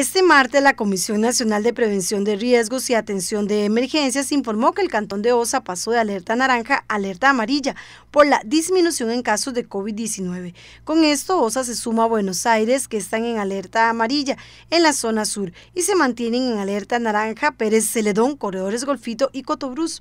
Este martes, la Comisión Nacional de Prevención de Riesgos y Atención de Emergencias informó que el Cantón de Osa pasó de alerta naranja a alerta amarilla por la disminución en casos de COVID-19. Con esto, Osa se suma a Buenos Aires, que están en alerta amarilla en la zona sur, y se mantienen en alerta naranja Pérez Celedón, Corredores Golfito y Cotobruz.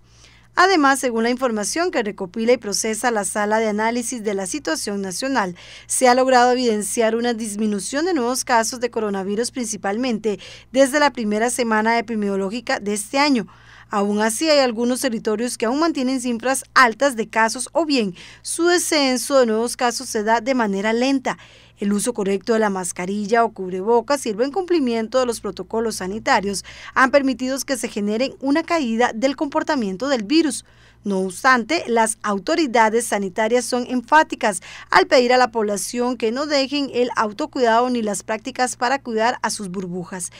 Además, según la información que recopila y procesa la Sala de Análisis de la Situación Nacional, se ha logrado evidenciar una disminución de nuevos casos de coronavirus principalmente desde la primera semana epidemiológica de este año. Aún así, hay algunos territorios que aún mantienen cifras altas de casos o bien su descenso de nuevos casos se da de manera lenta. El uso correcto de la mascarilla o cubrebocas y el buen cumplimiento de los protocolos sanitarios han permitido que se genere una caída del comportamiento del virus. No obstante, las autoridades sanitarias son enfáticas al pedir a la población que no dejen el autocuidado ni las prácticas para cuidar a sus burbujas.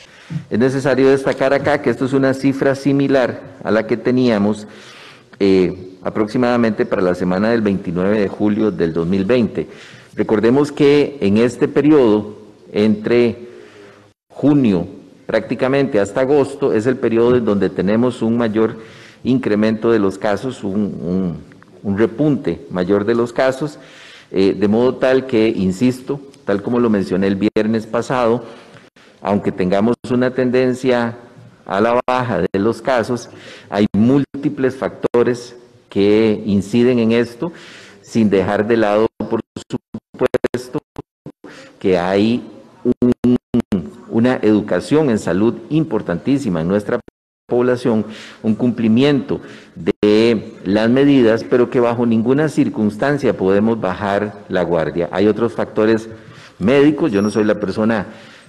Es necesario destacar acá que esto es una cifra similar a la que teníamos eh, aproximadamente para la semana del 29 de julio del 2020. Recordemos que en este periodo, entre junio prácticamente hasta agosto, es el periodo en donde tenemos un mayor incremento de los casos, un, repunte mayor de los casos, eh, de modo tal que, insisto, tal como lo mencioné el viernes pasado, aunque tengamos una tendencia a la baja de los casos, hay múltiples factores que inciden en esto, sin dejar de lado que hay una educación en salud importantísima en nuestra población, un cumplimiento de las medidas, pero que bajo ninguna circunstancia podemos bajar la guardia. Hay otros factores médicos, yo no soy la persona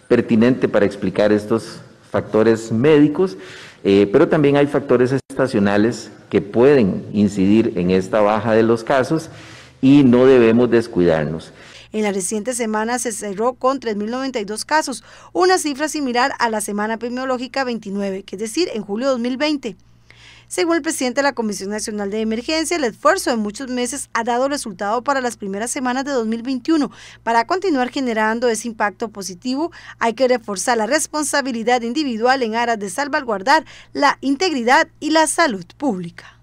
pertinente para explicar estos factores médicos, eh, pero también hay factores estacionales que pueden incidir en esta baja de los casos y no debemos descuidarnos. En la reciente semana se cerró con 3.092 casos, una cifra similar a la semana epidemiológica 29, que es decir, en julio de 2020. Según el presidente de la Comisión Nacional de Emergencia, el esfuerzo de muchos meses ha dado resultado para las primeras semanas de 2021. Para continuar generando ese impacto positivo, hay que reforzar la responsabilidad individual en aras de salvaguardar la integridad y la salud pública.